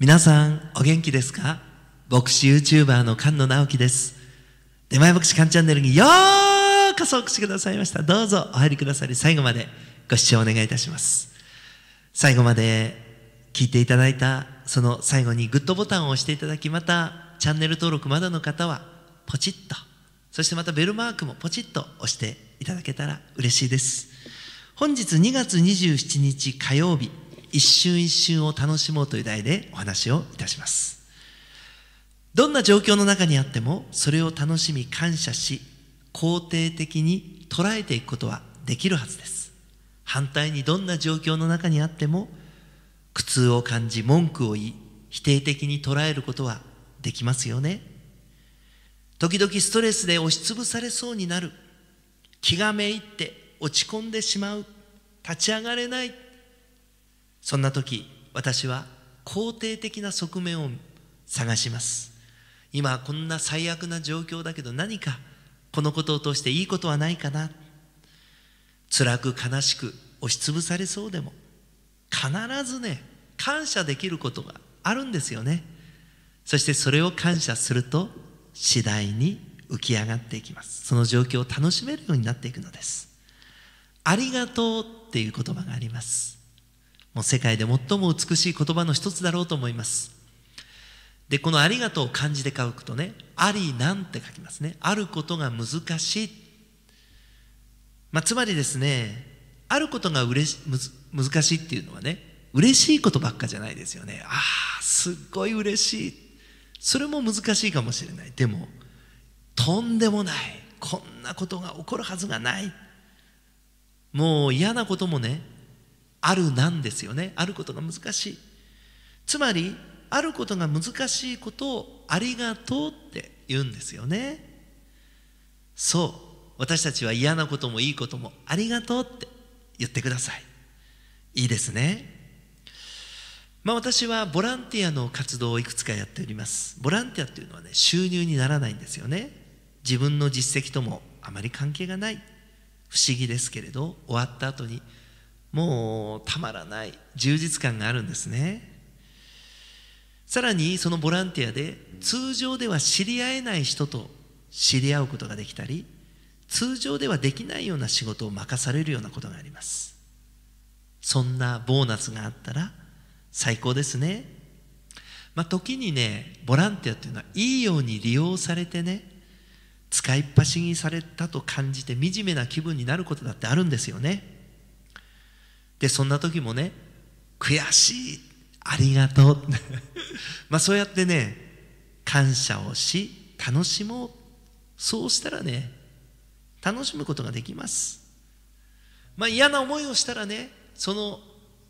皆さんお元気ですか牧師 YouTuber の菅野直樹です出前牧師菅チャンネルにようこそお越しくださいましたどうぞお入りくださり最後までご視聴お願いいたします最後まで聞いていただいたその最後にグッドボタンを押していただきまたチャンネル登録まだの方はポチッとそしてまたベルマークもポチッと押していただけたら嬉しいです本日2月27日火曜日一瞬一瞬を楽しもうという題でお話をいたしますどんな状況の中にあってもそれを楽しみ感謝し肯定的に捉えていくことはできるはずです反対にどんな状況の中にあっても苦痛を感じ文句を言い否定的に捉えることはできますよね時々ストレスで押しつぶされそうになる気がめいって落ち込んでしまう立ち上がれないそんな時私は肯定的な側面を探します今こんな最悪な状況だけど何かこのことを通していいことはないかな辛く悲しく押しつぶされそうでも必ずね感謝できることがあるんですよねそしてそれを感謝すると次第に浮き上がっていきますその状況を楽しめるようになっていくのですありがとうっていう言葉がありますもう世界で最も美しい言葉の一つだろうと思いますでこの「ありがとう」を漢字で書くとね「ありなん」て書きますねあることが難しい、まあ、つまりですねあることがうれし難しいっていうのはね嬉しいことばっかじゃないですよねああすっごい嬉しいそれも難しいかもしれないでもとんでもないこんなことが起こるはずがないもう嫌なこともねあるなんですよねあることが難しいつまりあることが難しいことをありがとうって言うんですよねそう私たちは嫌なこともいいこともありがとうって言ってくださいいいですねまあ私はボランティアの活動をいくつかやっておりますボランティアっていうのはね収入にならないんですよね自分の実績ともあまり関係がない不思議ですけれど終わった後にもうたまらない充実感があるんですねさらにそのボランティアで通常では知り合えない人と知り合うことができたり通常ではできないような仕事を任されるようなことがありますそんなボーナスがあったら最高ですねまあ、時にねボランティアっていうのはいいように利用されてね使いっ走りにされたと感じて惨めな気分になることだってあるんですよねでそんな時もね悔しいありがとう まあそうやってね感謝をし楽しもうそうしたらね楽しむことができますまあ嫌な思いをしたらねその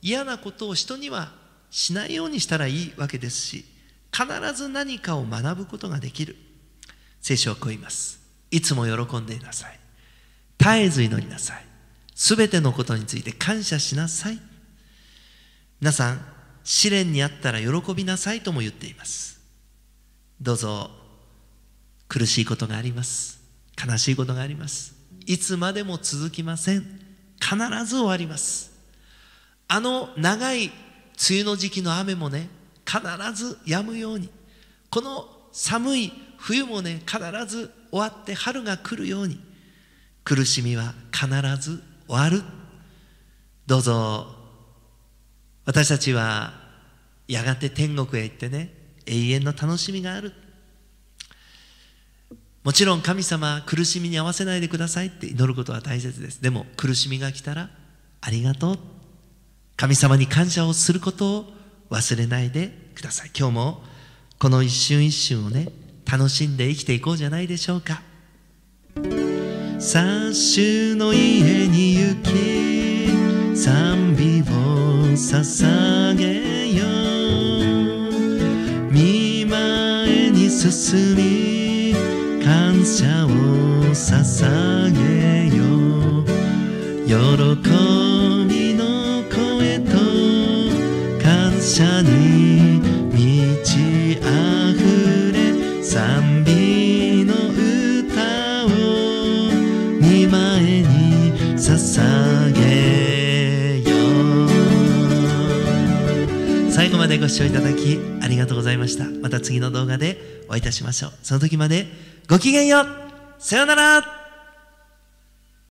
嫌なことを人にはしないようにしたらいいわけですし必ず何かを学ぶことができる聖書はこう言いますいつも喜んでいなさい絶えず祈りなさいすべてのことについて感謝しなさい皆さん試練にあったら喜びなさいとも言っていますどうぞ苦しいことがあります悲しいことがありますいつまでも続きません必ず終わりますあの長い梅雨の時期の雨もね必ず止むようにこの寒い冬もね必ず終わって春が来るように苦しみは必ず終わるどうぞ私たちはやがて天国へ行ってね永遠の楽しみがあるもちろん神様苦しみに合わせないでくださいって祈ることは大切ですでも苦しみが来たらありがとう神様に感謝をすることを忘れないでください今日もこの一瞬一瞬をね楽しんで生きていこうじゃないでしょうかサッシュの家に行き賛美を捧げよう見いに進み感謝を捧げよう喜びの声と感謝に満ち溢れ賛捧げよう最後までご視聴いただきありがとうございましたまた次の動画でお会いいたしましょうその時までごきげんようさようなら